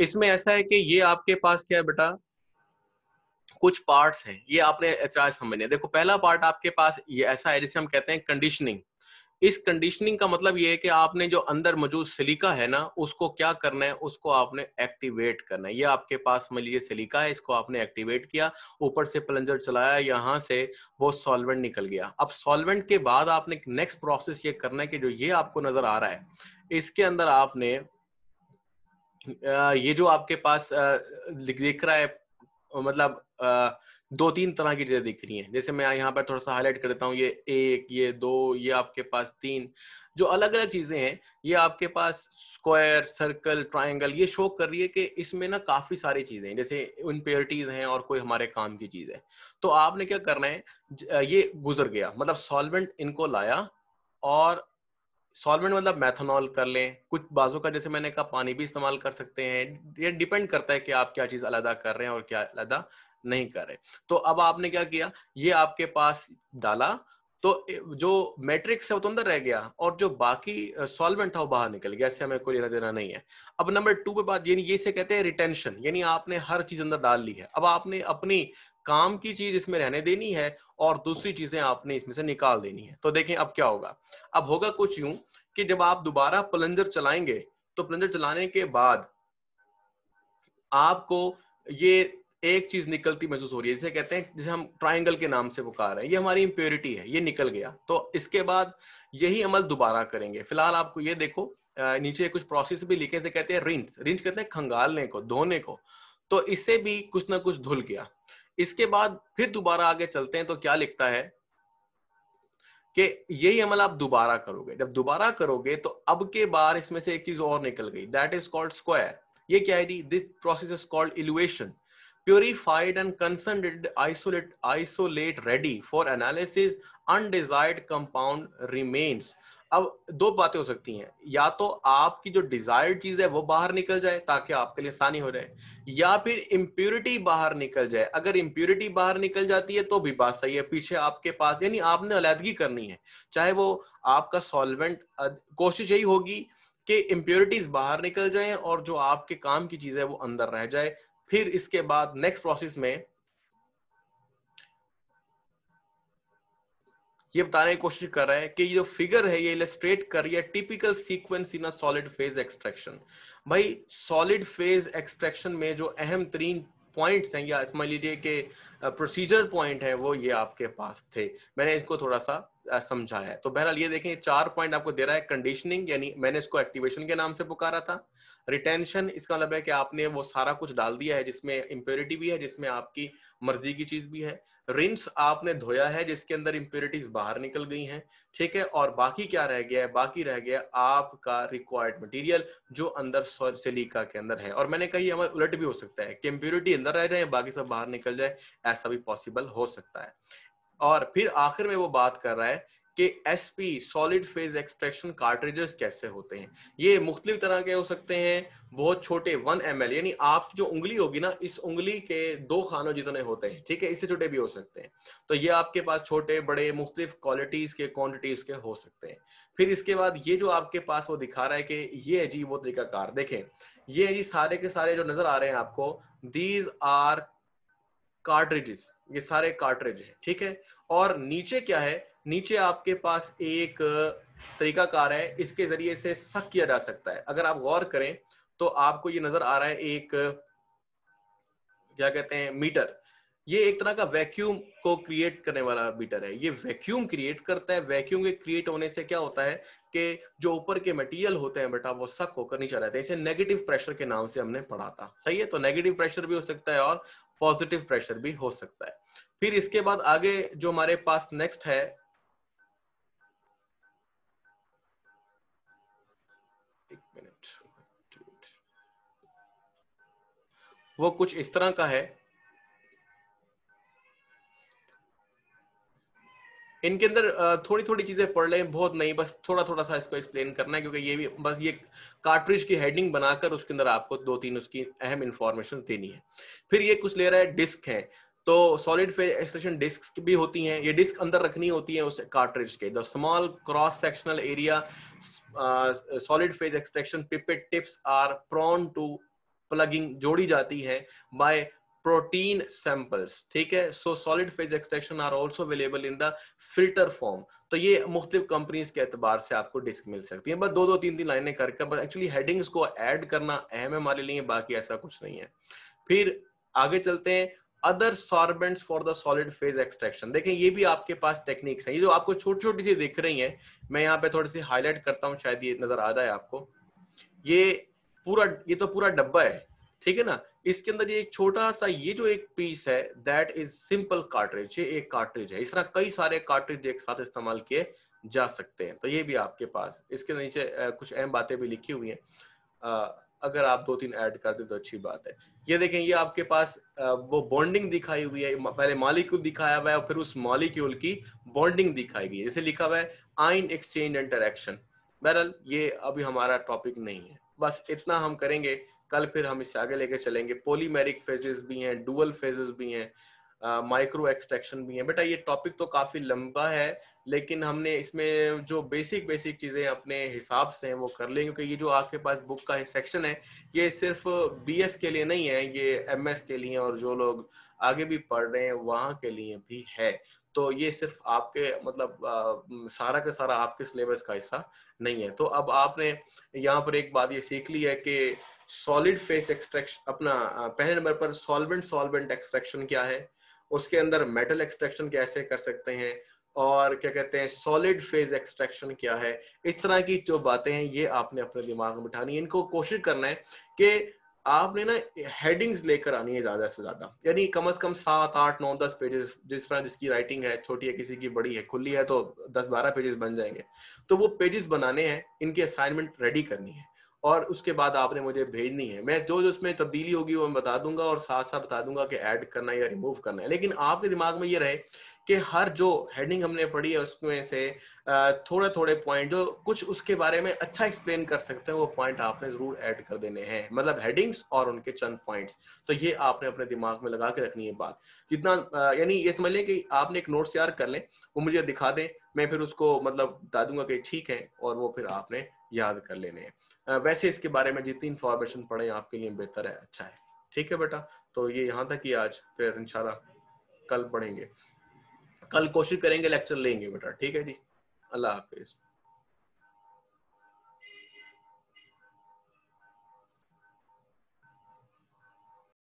इसमें ऐसा है कि ये आपके पास क्या है बेटा कुछ पार्ट्स हैं ये आपने एतराज समझने देखो पहला पार्ट आपके पास ये ऐसा है जिसे हम कहते हैं कंडीशनिंग इस कंडीशनिंग का मतलब ये है कि आपने जो अंदर मौजूद सिलिका है ना उसको क्या करना है उसको आपने एक्टिवेट करना है ये आपके पास समझ लीजिए सिलिका है इसको आपने एक्टिवेट किया ऊपर से प्लंजर चलाया यहाँ से वो सॉल्वेंट निकल गया अब सॉल्वेंट के बाद आपने नेक्स्ट प्रोसेस ये करना है कि जो ये आपको नजर आ रहा है इसके अंदर आपने ये जो आपके पास दिख रहा है मतलब दो तीन तरह की चीजें दिख रही हैं जैसे मैं यहाँ पर थोड़ा सा हाईलाइट देता हूँ ये एक ये दो ये आपके पास तीन जो अलग अलग चीजें हैं ये आपके पास स्क्वायर सर्कल ट्राइंगल ये शो कर रही है कि इसमें ना काफी सारी चीजें हैं जैसे इम्पेयरिटीज हैं और कोई हमारे काम की चीज है तो आपने क्या करना है ये गुजर गया मतलब सॉल्वेंट इनको लाया और सॉल्वेंट मतलब मैथनॉल कर लें कुछ बाजू का जैसे मैंने कहा पानी भी इस्तेमाल कर सकते हैं ये डिपेंड करता है कि आप क्या चीज़ अलहदा कर रहे हैं और क्या अलहदा नहीं कर रहे तो अब आपने क्या किया ये आपके पास डाला तो जो मैट्रिक्स है वो तो अंदर रह गया और जो बाकी सॉल्वेंट था वो बाहर निकल गया इससे हमें कोई लेना देना नहीं है अब नंबर टू पे बात यानी ये से कहते हैं रिटेंशन यानी आपने हर चीज अंदर डाल ली है अब आपने अपनी काम की चीज इसमें रहने देनी है और दूसरी चीजें आपने इसमें से निकाल देनी है तो देखें अब क्या होगा अब होगा कुछ यूं कि जब आप दोबारा प्लंजर चलाएंगे तो प्लंजर चलाने के बाद आपको ये एक चीज निकलती महसूस हो रही है जिसे कहते हैं जिसे हम ट्राइंगल के नाम से पुकार है ये हमारी इम्प्योरिटी है ये निकल गया तो इसके बाद यही अमल दोबारा करेंगे फिलहाल आपको ये देखो नीचे कुछ प्रोसेस भी लिखे से कहते हैं रिंच रिंच कहते हैं खंगालने को धोने को तो इससे भी कुछ ना कुछ धुल गया इसके बाद फिर दोबारा आगे चलते हैं तो क्या लिखता है कि यही अमल आप दोबारा करोगे जब दोबारा करोगे तो अब के बार इसमें से एक चीज और निकल गई दैट इज कॉल्ड स्क्वायर ये क्या है this process is called elution purified and concentrated isolate isolate ready for analysis undesired compound remains अब दो बातें हो सकती हैं या तो आपकी जो डिजायर्ड चीज है वो बाहर निकल जाए ताकि आपके लिए आसानी हो जाए या फिर इम्प्योरिटी बाहर निकल जाए अगर इम्प्योरिटी बाहर निकल जाती है तो भी बात सही है पीछे आपके पास यानी आपने अलहदगी करनी है चाहे वो आपका सॉल्वेंट कोशिश यही होगी कि इम्प्योरिटीज बाहर निकल जाए और जो आपके काम की चीज है वो अंदर रह जाए फिर इसके बाद नेक्स्ट प्रोसेस में ये बताने की कोशिश कर रहा है कि ये जो फिगर है ये इलेस्ट्रेट कर रही है typical sequence in a solid phase extraction भाई सॉलिड फेज एक्सट्रैक्शन में जो अहम तरीन पॉइंट्स हैं या समझ लीजिए कि प्रोसीजर पॉइंट है वो ये आपके पास थे मैंने इसको थोड़ा सा समझाया है तो बहरहाल ये देखें चार पॉइंट आपको दे रहा है कंडीशनिंग यानी मैंने इसको एक्टिवेशन के नाम से पुकारा था रिटेंशन इसका मतलब है कि आपने वो सारा कुछ डाल दिया है जिसमें इम्प्योरिटी भी है जिसमें आपकी मर्जी की चीज भी है रिंस आपने धोया है जिसके अंदर इम्प्योरिटीज बाहर निकल गई हैं ठीक है और बाकी क्या रह गया है बाकी रह गया आपका रिक्वायर्ड मटेरियल जो अंदर सिलिका के अंदर है और मैंने कही हमारे उलट भी हो सकता है कि इम्प्योरिटी अंदर रह जाए बाकी सब बाहर निकल जाए ऐसा भी पॉसिबल हो सकता है और फिर आखिर में वो बात कर रहा है कि S P solid phase extraction cartridges कैसे होते हैं ये मुख्तलिफ तरह के हो सकते हैं बहुत छोटे वन एम यानी आप जो उंगली होगी ना इस उंगली के दो खानों जितने होते हैं ठीक है इससे छोटे भी हो सकते हैं तो ये आपके पास छोटे बड़े मुख्तलिफ क्वालिटीज के क्वान्टिटीज के हो सकते हैं फिर इसके बाद ये जो आपके पास वो दिखा रहा है कि ये है जी वो तरीकाकार देखें ये जी सारे के सारे जो नजर आ रहे हैं आपको दीज आर कार्ट्रिजेस ये सारे कार्ट्रिज है ठीक है और नीचे क्या है नीचे आपके पास एक तरीकाकार है इसके जरिए से सक किया जा सकता है अगर आप गौर करें तो आपको ये नजर आ रहा है एक क्या कहते हैं मीटर ये एक तरह का वैक्यूम को क्रिएट करने वाला मीटर है ये वैक्यूम क्रिएट करता है वैक्यूम के क्रिएट होने से क्या होता है कि जो ऊपर के मटेरियल होते हैं बेटा वो सक होकर नीचे रहते हैं इसे नेगेटिव प्रेशर के नाम से हमने पढ़ा था सही है तो नेगेटिव प्रेशर भी हो सकता है और पॉजिटिव प्रेशर भी हो सकता है फिर इसके बाद आगे जो हमारे पास नेक्स्ट है वो कुछ इस तरह का है इनके अंदर थोड़ी थोड़ी चीजें पढ़ लें बहुत नहीं बस थोड़ा थोड़ा सा इसको एक्सप्लेन करना है क्योंकि ये भी बस ये कार्ट्रिज की हेडिंग बनाकर उसके अंदर आपको दो तीन उसकी अहम इंफॉर्मेशन देनी है फिर ये कुछ ले रहा है डिस्क है तो सॉलिड फेज एक्सप्रेशन डिस्क भी होती हैं ये डिस्क अंदर रखनी होती है उस कार्ट्रिज के the small cross sectional area solid phase extraction pipette tips are prone to plugging जोड़ी जाती है बाय प्रोटीन सैंपल्स ठीक है so solid phase extraction are also available in the filter form तो ये मुख्तु कंपनीज के अतबार से आपको डिस्क मिल सकती है बस दो दो तीन तीन लाइनें करके बस एक्चुअली हेडिंग्स को ऐड करना अहम है हमारे लिए बाकी ऐसा कुछ नहीं है फिर आगे चलते हैं other sorbents for the solid phase extraction देखें ये भी आपके पास टेक्निक्स हैं ये जो आपको छोटी छोटी चीज दिख रही हैं मैं यहाँ पे थोड़ी सी हाईलाइट करता हूँ शायद ये नजर आ जाए आपको ये पूरा ये तो पूरा डब्बा है ठीक है ना इसके अंदर ये एक छोटा सा ये जो एक पीस है दैट इज सिंपल कार्ट्रिज ये एक कार्ट्रिज है इस तरह कई सारे कार्ट्रिज एक साथ इस्तेमाल किए जा सकते हैं तो ये भी आपके पास इसके नीचे कुछ अहम बातें भी लिखी हुई हैं अगर आप दो तीन ऐड कर दें तो अच्छी बात है ये देखें ये आपके पास वो बॉन्डिंग दिखाई हुई है पहले मालिक्यूल दिखाया हुआ है और फिर उस मालिक्यूल की बॉन्डिंग दिखाई गई है जैसे लिखा हुआ है आइन एक्सचेंज इंटरेक्शन बहरहाल ये अभी हमारा टॉपिक नहीं है बस इतना हम करेंगे कल फिर हम इससे आगे लेके चलेंगे पोलीमेरिक फेजेस भी हैं डुअल फेजेस भी हैं माइक्रो एक्सट्रैक्शन भी है बेटा ये टॉपिक तो काफी लंबा है लेकिन हमने इसमें जो बेसिक बेसिक चीजें अपने हिसाब से हैं वो कर लेंगे क्योंकि ये जो आपके पास बुक का सेक्शन है ये सिर्फ बीएस के लिए नहीं है ये एमएस के लिए और जो लोग आगे भी पढ़ रहे हैं वहां के लिए भी है तो ये सिर्फ आपके मतलब आ, सारा का सारा आपके सिलेबस का हिस्सा नहीं है तो अब आपने यहाँ पर एक बात ये सीख ली है कि सॉलिड फेस एक्सट्रैक्शन अपना पहले नंबर पर सॉल्वेंट सॉल्वेंट एक्सट्रैक्शन क्या है उसके अंदर मेटल एक्सट्रैक्शन कैसे कर सकते हैं और क्या कहते हैं सॉलिड फेज एक्सट्रैक्शन क्या है इस तरह की जो बातें हैं ये आपने अपने दिमाग में बिठानी है इनको कोशिश करना है कि आपने ना हेडिंग्स लेकर आनी है ज्यादा से ज्यादा यानी कम से कम सात आठ नौ दस पेजेस जिस तरह जिसकी राइटिंग है छोटी है किसी की बड़ी है खुली है तो दस बारह पेजेस बन जाएंगे तो वो पेजेस बनाने हैं इनकी असाइनमेंट रेडी करनी है और उसके बाद आपने मुझे भेजनी है मैं जो जो उसमें तब्दीली होगी वो मैं बता दूंगा और साथ साथ बता दूंगा कि ऐड करना है या रिमूव करना है लेकिन आपके दिमाग में ये रहे कि हर जो हेडिंग हमने पढ़ी है उसमें से थोड़े थोड़े पॉइंट जो कुछ उसके बारे में अच्छा एक्सप्लेन कर सकते हैं वो पॉइंट आपने जरूर ऐड कर देने हैं मतलब हेडिंग्स और उनके चंद पॉइंट्स तो ये आपने अपने दिमाग में लगा के रखनी है बात जितना यानी ये समझ लें कि आपने एक नोट्स तैयार कर लें वो मुझे दिखा दें मैं फिर उसको मतलब बता दूंगा कि ठीक है और वो फिर आपने याद कर लेने हैं वैसे इसके बारे में जितनी इन्फॉर्मेशन पढ़े आपके लिए बेहतर है अच्छा है ठीक है बेटा तो ये यहाँ तक ही आज फिर इन कल पढ़ेंगे कल कोशिश करेंगे लेक्चर लेंगे बेटा ठीक है जी अल्लाह हाफिज़